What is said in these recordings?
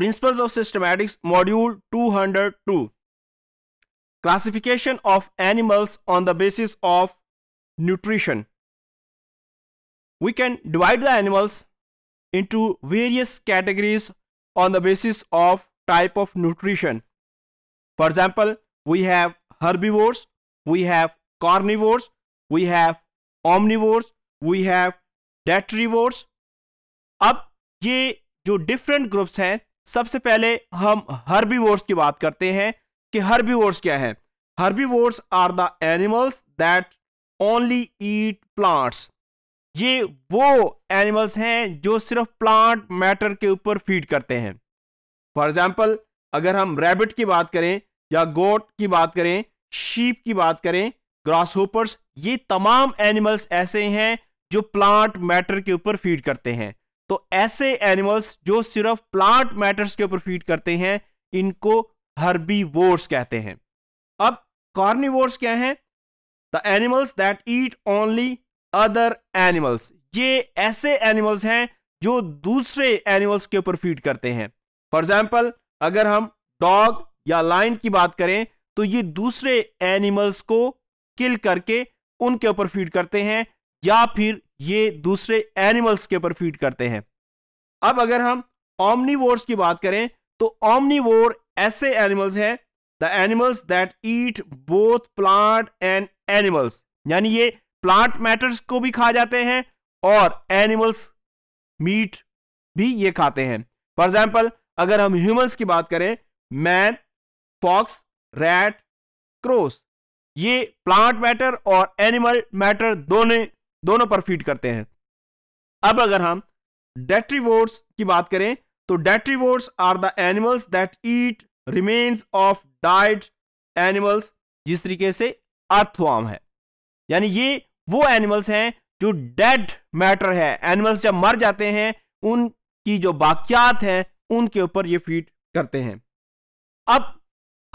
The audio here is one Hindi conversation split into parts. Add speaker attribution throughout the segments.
Speaker 1: Principles of Systematics Module 202 Classification of Animals on the Basis of Nutrition We can divide the animals into various categories on the basis of type of nutrition. For example, we have herbivores, we have carnivores, we have omnivores, we have डेट्रीवोर्स Up, ये जो different groups हैं सबसे पहले हम हर्बीवोर्स की बात करते हैं कि हर्बीवोर्स क्या है herbivores are the animals that only eat plants ये वो एनिमल्स हैं जो सिर्फ प्लांट मैटर के ऊपर फीड करते हैं फॉर एग्जाम्पल अगर हम रैबिट की बात करें या गोट की बात करें शीप की बात करें ग्रास होपर्स ये तमाम एनिमल्स ऐसे हैं जो प्लांट मैटर के ऊपर फीड करते हैं तो ऐसे एनिमल्स जो सिर्फ प्लांट मैटर्स के ऊपर फीड करते हैं इनको हर्बीवोर्स कहते हैं अब कार्निवोर्स क्या है the animals that eat only other animals ये ऐसे एनिमल्स हैं जो दूसरे एनिमल्स के ऊपर फीड करते हैं फॉर एग्जाम्पल अगर हम डॉग या लाइन की बात करें तो ये दूसरे एनिमल्स को किल करके उनके ऊपर फीड करते हैं या फिर ये दूसरे एनिमल्स के ऊपर फीड करते हैं अब अगर हम ऑमनीवोर्स की बात करें तो ऑमनीवोर ऐसे एनिमल्स हैं the animals that eat both plant and animals यानी ये प्लांट मैटर्स को भी खा जाते हैं और एनिमल्स मीट भी ये खाते हैं फॉर एग्जाम्पल अगर हम ह्यूमंस की बात करें मैन फॉक्स रैट क्रोस ये प्लांट मैटर और एनिमल मैटर दोनों दोनों पर फीड करते हैं अब अगर हम डेट्रीवोर्स की बात करें तो detritivores are the animals that eat remains of died animals जिस तरीके से अर्थवाम है यानी ये वो एनिमल्स हैं जो डेड मैटर है एनिमल्स जब मर जाते हैं उनकी जो बाक्यात हैं उनके ऊपर ये फीड करते हैं अब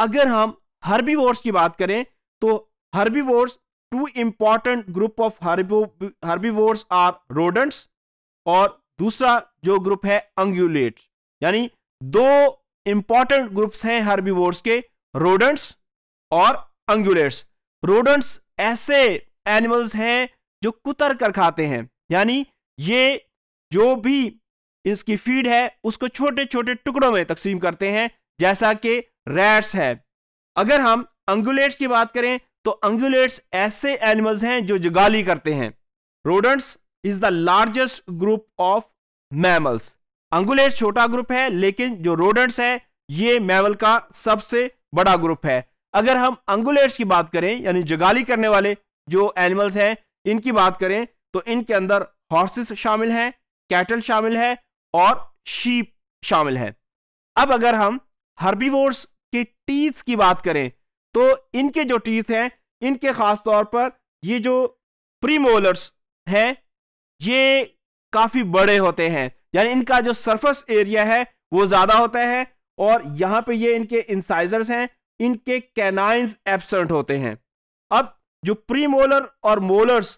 Speaker 1: अगर हम हर्बीवोर्स की बात करें तो herbivores important group of of herbivores are rodents और दूसरा जो ग्रुप है अंगुलेट यानी दो इंपॉर्टेंट ग्रुप्स हैं हर्बीवोर्स के रोडेंट्स और अंगुलेट्स रोडेंट्स ऐसे एनिमल्स हैं जो कुतर कर खाते हैं यानी ये जो भी इसकी फीड है उसको छोटे छोटे टुकड़ों में तकसीम करते हैं जैसा कि रैट्स है अगर हम अंगुलेट्स की बात करें तो अंगुलेट्स ऐसे एनिमल्स हैं जो जुगाली करते हैं rodents is the largest group of mammals ungulates छोटा ग्रुप है लेकिन जो रोडेंट्स है ये मैमल का सबसे बड़ा ग्रुप है अगर हम अंगुलेट्स की बात करें यानी जुगाली करने वाले जो एनिमल्स हैं इनकी बात करें तो इनके अंदर हॉर्सेस शामिल हैं कैटल शामिल है और शीप शामिल है अब अगर हम हर्बीवोर्स के टीथ की बात करें तो इनके जो टीथ हैं इनके ख़ास तौर पर ये जो प्रीमोलर्स हैं ये काफ़ी बड़े होते हैं यानी इनका जो सरफेस एरिया है वो ज़्यादा होता है और यहां पे ये इनके इंसाइजर्स हैं इनके कैनाइंस एबसेंट होते हैं अब जो प्रीमोलर और मोलर्स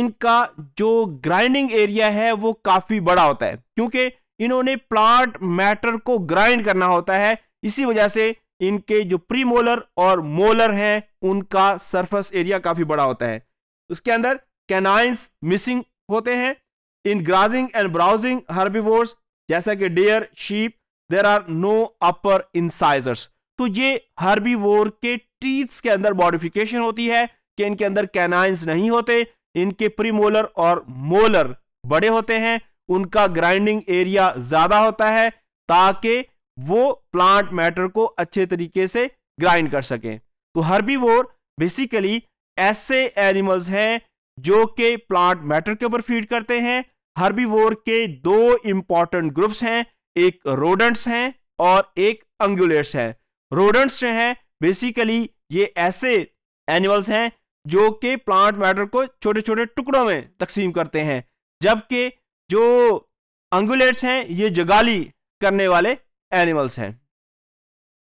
Speaker 1: इनका जो ग्राइंडिंग एरिया है वो काफ़ी बड़ा होता है क्योंकि इन्होंने प्लांट मैटर को ग्राइंड करना होता है इसी वजह से इनके जो प्री मोलर और मोलर हैं उनका सरफेस एरिया काफी बड़ा होता है उसके अंदर कैनाइंस मिसिंग होते हैं in grazing and browsing herbivores जैसा कि deer sheep there are no upper incisors तो ये हर्बिवोर के टीथ्स के अंदर मॉडिफिकेशन होती है कि इनके अंदर कैनाइंस नहीं होते इनके प्रीमोलर और मोलर बड़े होते हैं उनका ग्राइंडिंग एरिया ज्यादा होता है ताकि वो प्लांट मैटर को अच्छे तरीके से ग्राइंड कर सके तो वोर बेसिकली ऐसे एनिमल्स हैं जो कि प्लांट मैटर के ऊपर फीड करते हैं वोर के दो इंपॉर्टेंट ग्रुप्स हैं एक रोडेंट्स हैं और एक अंगुलेट्स हैं रोडेंट्स जो हैं बेसिकली ये ऐसे एनिमल्स हैं जो कि प्लांट मैटर को छोटे छोटे टुकड़ों में तकसीम करते हैं जबकि जो अंगुलेट्स हैं ये जगाली करने वाले एनिमल्स हैं